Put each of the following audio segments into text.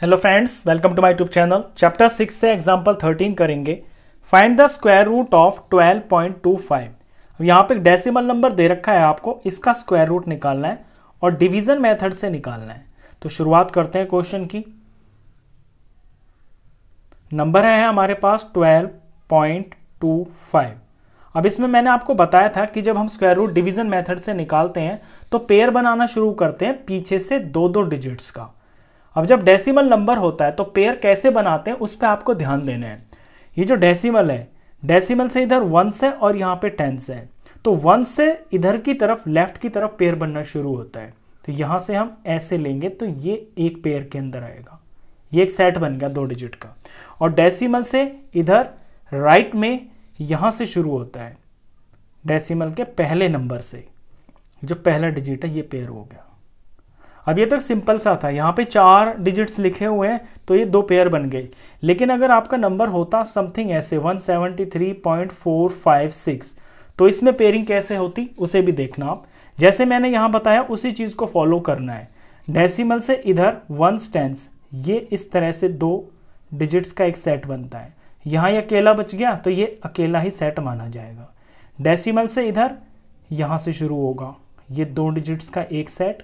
hello friends welcome to my YouTube channel chapter six से example thirteen करेंगे find the square root of twelve point two five अब यहाँ पे decimal number दे रखा है आपको इसका स्क्वायर रूट निकालना है और डिवीजन मेथड से निकालना है तो शुरुआत करते हैं क्वेश्चन की नंबर है हमारे पास ट्वेल्व पॉइंट टू फाइव अब इसमें मैंने आपको बताया था कि जब हम स्क्वायर रूट डिवीजन मेथड से निकालते हैं तो पेयर बनाना शुरू करते हैं पीछे से दो दो डिजिट्स का अब जब डेसिमल नंबर होता है तो पेयर कैसे बनाते हैं उस पर आपको ध्यान देना है ये जो डेसिमल है डेसिमल से इधर वंस है और यहाँ पे टेंस है तो वंस से इधर की तरफ लेफ्ट की तरफ पेयर बनना शुरू होता है तो यहाँ से हम ऐसे लेंगे तो ये एक पेयर के अंदर आएगा ये एक सेट बन गया दो डिजिट का और डेसीमल से इधर राइट में यहाँ से शुरू होता है डेसीमल के पहले नंबर से जो पहला डिजिट है ये पेयर हो गया अब ये तो सिंपल सा था यहाँ पे चार डिजिट्स लिखे हुए हैं तो ये दो पेयर बन गए लेकिन अगर आपका नंबर होता समथिंग ऐसे 173.456 तो इसमें पेयरिंग कैसे होती उसे भी देखना आप जैसे मैंने यहाँ बताया उसी चीज़ को फॉलो करना है डेसिमल से इधर वन स्टेंस ये इस तरह से दो डिजिट्स का एक सेट बनता है यहाँ ये अकेला बच गया तो ये अकेला ही सेट माना जाएगा डेसीमल से इधर यहाँ से शुरू होगा ये दो डिजिट्स का एक सेट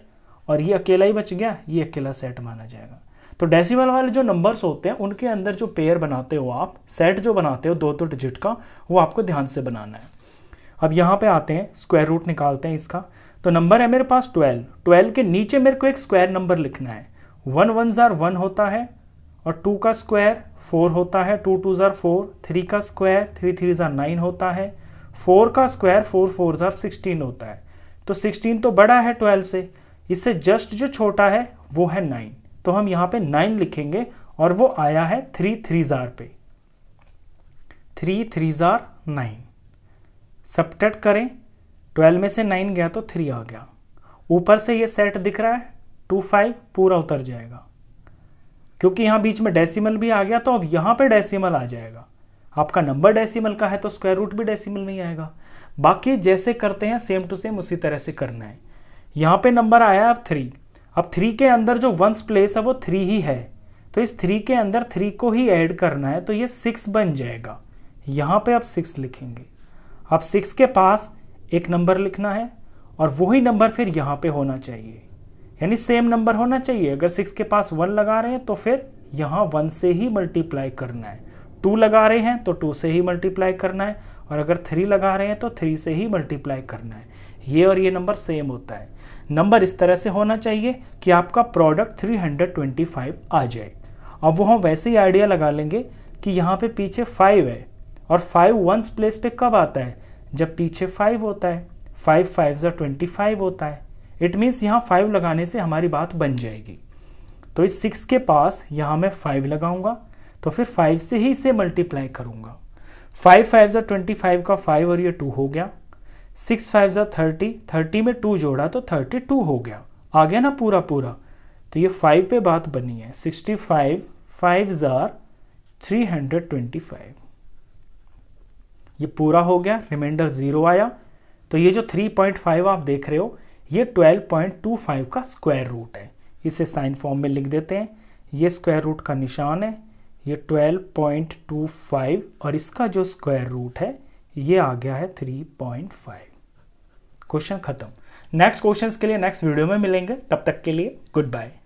और ये अकेला ही बच गया ये अकेला सेट माना जाएगा तो डेसिमल वाले जो नंबर्स होते हैं उनके अंदर जो पेयर बनाते हो आप सेट जो बनाते हो दो दो डिजिट का वो आपको ध्यान से बनाना है अब यहाँ पे आते हैं स्क्वायर रूट निकालते हैं इसका तो नंबर है मेरे पास ट्वेल्व ट्वेल्व के नीचे मेरे को एक स्क्वायर नंबर लिखना है वन वन ज़ार वन होता है और टू का स्क्वायर फोर होता है two two za four three का square three three za nine होता है फोर का square four four za sixteen होता है तो सिक्सटीन तो बड़ा है ट्वेल्व से इससे जस्ट जो छोटा है वो है नाइन तो हम यहां पे नाइन लिखेंगे और वो आया है थ्री थ्री ज़ार पे three three za nine subtract करें ट्वेल्व में से नाइन गया तो थ्री आ गया ऊपर से ये सेट दिख रहा है टू फाइव पूरा उतर जाएगा क्योंकि यहां बीच में डेसिमल भी आ गया तो अब यहां पे डेसिमल आ जाएगा आपका नंबर डेसिमल का है तो स्क्वायर रूट भी डेसिमल नहीं आएगा बाकी जैसे करते हैं सेम टू सेम उसी तरह से करना है यहाँ पे नंबर आया अब थ्री अब थ्री के अंदर जो वंस प्लेस है वो थ्री ही है तो इस थ्री के अंदर थ्री को ही ऐड करना है तो ये सिक्स बन जाएगा यहाँ पे आप सिक्स लिखेंगे अब सिक्स के पास एक नंबर लिखना है और वही नंबर फिर यहाँ पे होना चाहिए यानी सेम नंबर होना चाहिए अगर सिक्स के पास वन लगा रहे हैं तो फिर यहाँ वन से ही मल्टीप्लाई करना है टू लगा रहे हैं तो टू से ही मल्टीप्लाई करना है और अगर थ्री लगा रहे हैं तो थ्री से ही मल्टीप्लाई करना है ये और ये नंबर सेम होता है नंबर इस तरह से होना चाहिए कि आपका प्रोडक्ट 325 आ जाए अब वो हम वैसे ही आइडिया लगा लेंगे कि यहाँ पे पीछे फाइव है और फाइव वंस प्लेस पे कब आता है जब पीछे फाइव होता है five five za twenty five होता है इट मीन्स यहाँ फाइव लगाने से हमारी बात बन जाएगी तो इस सिक्स के पास यहाँ मैं फाइव लगाऊंगा तो फिर फाइव से ही इसे मल्टीप्लाई करूँगा five five za twenty five का फाइव और ये टू हो गया six five za thirty thirty में टू जोड़ा तो थर्टी टू हो गया आ गया ना पूरा पूरा तो ये फाइव पे बात बनी है sixty five five za three hundred twenty five ये पूरा हो गया रिमाइंडर ज़ीरो आया तो ये जो थ्री पॉइंट फाइव आप देख रहे हो ये ट्वेल्व पॉइंट टू फाइव का स्क्वायर रूट है इसे साइन फॉर्म में लिख देते हैं ये स्क्वायर रूट का निशान है ये फाइव और इसका जो स्क्वायर रूट है ये आ गया है 3.5 क्वेश्चन खत्म नेक्स्ट क्वेश्चंस के लिए नेक्स्ट वीडियो में मिलेंगे तब तक के लिए गुड बाय